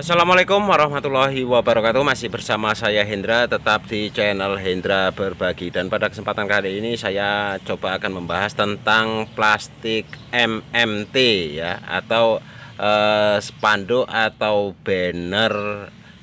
Assalamualaikum warahmatullahi wabarakatuh Masih bersama saya Hendra Tetap di channel Hendra Berbagi Dan pada kesempatan kali ini saya coba akan membahas tentang plastik MMT ya Atau eh, spanduk atau banner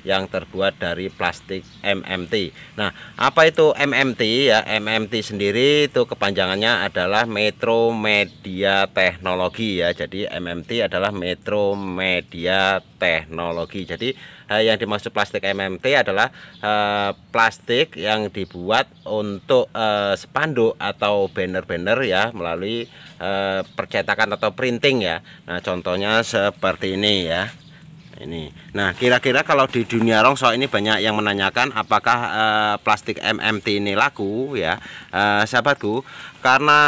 yang terbuat dari plastik MMT. Nah, apa itu MMT ya? MMT sendiri itu kepanjangannya adalah Metro Media Teknologi ya. Jadi MMT adalah Metro Media Teknologi. Jadi eh, yang dimaksud plastik MMT adalah eh, plastik yang dibuat untuk eh, spanduk atau banner-banner ya melalui eh, percetakan atau printing ya. Nah, contohnya seperti ini ya ini nah kira-kira kalau di dunia rongso ini banyak yang menanyakan apakah uh, plastik MMT ini laku ya uh, sahabatku karena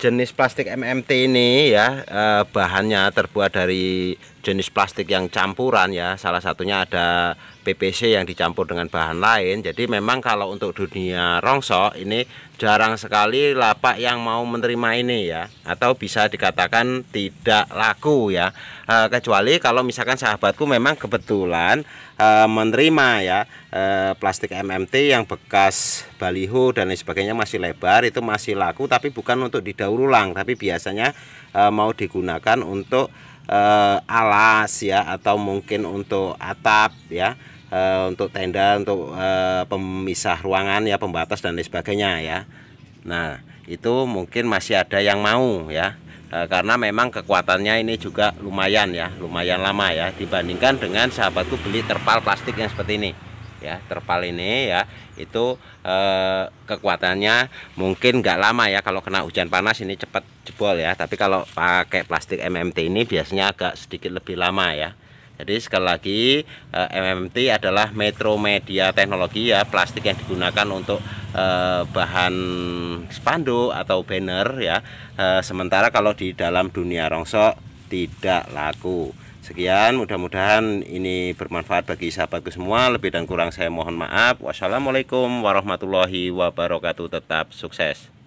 jenis plastik MMT ini ya eh, bahannya terbuat dari jenis plastik yang campuran ya salah satunya ada PVC yang dicampur dengan bahan lain jadi memang kalau untuk dunia rongsok ini jarang sekali lapak yang mau menerima ini ya atau bisa dikatakan tidak laku ya e, kecuali kalau misalkan sahabatku memang kebetulan e, menerima ya e, plastik MMT yang bekas baliho dan lain sebagainya masih lebar itu masih laku tapi bukan untuk didaur daur ulang tapi biasanya e, mau digunakan untuk e, alas ya atau mungkin untuk atap ya e, untuk tenda untuk e, pemisah ruangan ya pembatas dan lain sebagainya ya nah itu mungkin masih ada yang mau ya karena memang kekuatannya ini juga lumayan ya lumayan lama ya dibandingkan dengan sahabatku beli terpal plastik yang seperti ini ya terpal ini ya itu eh, kekuatannya mungkin nggak lama ya kalau kena hujan panas ini cepat jebol ya tapi kalau pakai plastik MMT ini biasanya agak sedikit lebih lama ya jadi sekali lagi eh, MMT adalah metro media teknologi ya plastik yang digunakan untuk eh, bahan spanduk atau banner ya eh, sementara kalau di dalam dunia rongsok tidak laku Sekian, mudah-mudahan ini bermanfaat bagi sahabatku semua. Lebih dan kurang saya mohon maaf. Wassalamualaikum warahmatullahi wabarakatuh. Tetap sukses.